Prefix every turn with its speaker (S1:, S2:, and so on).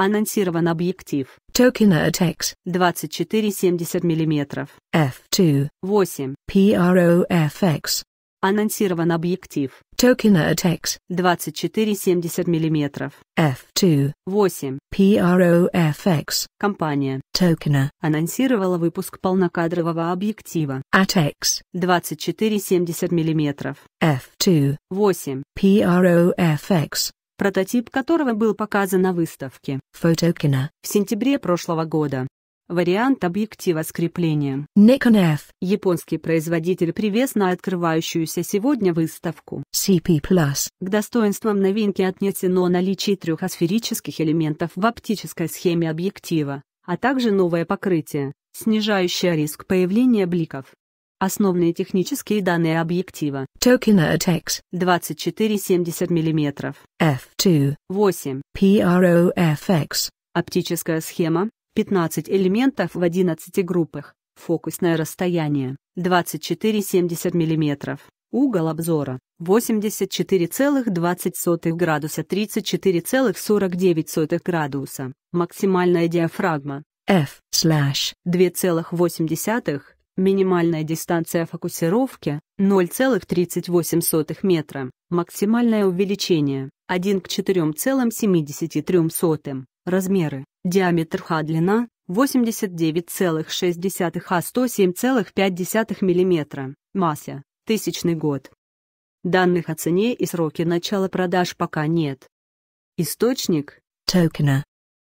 S1: Анонсирован объектив. Tokiner Tex 24-70 мм.
S2: F2 8 PROFX.
S1: Анонсирован объектив. Tokiner Tex 24-70 мм. F2 8 PROFX. Компания Tokina анонсировала выпуск полнокадрового объектива ATEX 24-70 мм.
S2: F2
S1: 8 PROFX прототип которого был показан на выставке Photokina в сентябре прошлого года. Вариант объектива с креплением.
S2: Nikon F.
S1: Японский производитель привез на открывающуюся сегодня выставку.
S2: CP+. К
S1: достоинствам новинки отнесено наличие трех асферических элементов в оптической схеме объектива, а также новое покрытие, снижающее риск появления бликов. Основные технические данные объектива.
S2: Tokina Tokinotex
S1: 24-70 мм.
S2: F2
S1: 8 PROFX. Оптическая схема 15 элементов в 11 группах. Фокусное расстояние 24-70 мм. Угол обзора 84,20 градуса 34,49 градуса. Максимальная диафрагма F/2,8 Минимальная дистанция фокусировки 0,38 метра. Максимальное увеличение 1 к 4,73. Размеры. Диаметр Х длина 89,6 А 107,5 мм. Масса. Тысячный год. Данных о цене и сроке начала продаж пока нет. Источник. Токена.